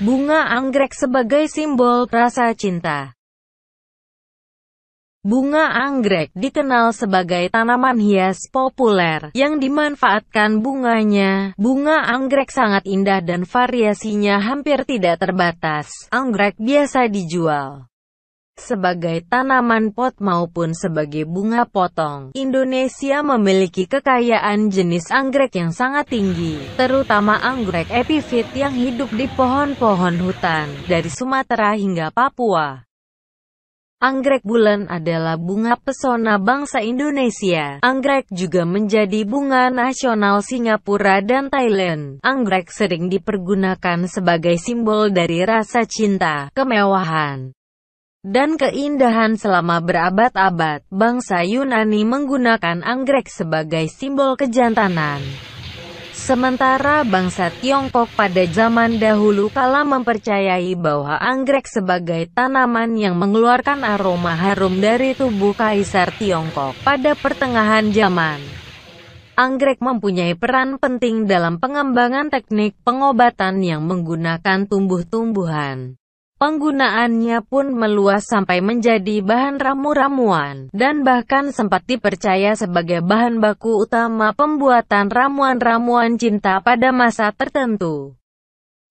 Bunga anggrek sebagai simbol rasa cinta. Bunga anggrek dikenal sebagai tanaman hias populer yang dimanfaatkan bunganya. Bunga anggrek sangat indah dan variasinya hampir tidak terbatas. Anggrek biasa dijual sebagai tanaman pot maupun sebagai bunga potong. Indonesia memiliki kekayaan jenis anggrek yang sangat tinggi, terutama anggrek epifit yang hidup di pohon-pohon hutan, dari Sumatera hingga Papua. Anggrek bulan adalah bunga pesona bangsa Indonesia. Anggrek juga menjadi bunga nasional Singapura dan Thailand. Anggrek sering dipergunakan sebagai simbol dari rasa cinta, kemewahan, dan keindahan selama berabad-abad. Bangsa Yunani menggunakan anggrek sebagai simbol kejantanan. Sementara bangsa Tiongkok pada zaman dahulu kala mempercayai bahwa anggrek sebagai tanaman yang mengeluarkan aroma harum dari tubuh kaisar Tiongkok pada pertengahan zaman. Anggrek mempunyai peran penting dalam pengembangan teknik pengobatan yang menggunakan tumbuh-tumbuhan. Penggunaannya pun meluas sampai menjadi bahan ramu-ramuan, dan bahkan sempat dipercaya sebagai bahan baku utama pembuatan ramuan-ramuan cinta pada masa tertentu.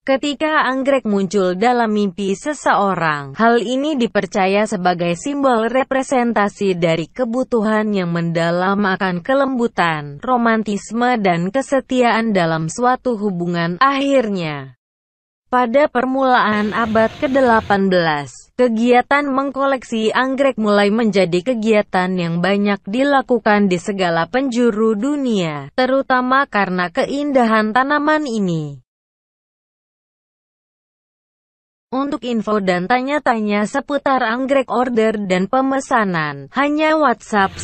Ketika anggrek muncul dalam mimpi seseorang, hal ini dipercaya sebagai simbol representasi dari kebutuhan yang mendalam akan kelembutan, romantisme dan kesetiaan dalam suatu hubungan. Akhirnya, pada permulaan abad ke-18, kegiatan mengkoleksi anggrek mulai menjadi kegiatan yang banyak dilakukan di segala penjuru dunia, terutama karena keindahan tanaman ini. Untuk info dan tanya-tanya seputar anggrek order dan pemesanan, hanya WhatsApp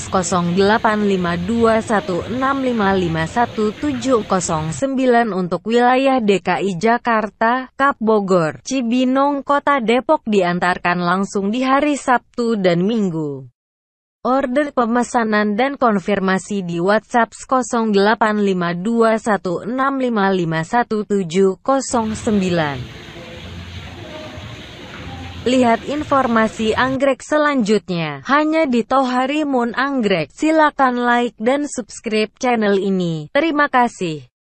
085216551709 untuk wilayah DKI Jakarta, Kap Bogor, Cibinong, Kota Depok diantarkan langsung di hari Sabtu dan Minggu. Order pemesanan dan konfirmasi di WhatsApp 085216551709. Lihat informasi anggrek selanjutnya, hanya di Tohari Moon Anggrek. Silakan like dan subscribe channel ini. Terima kasih.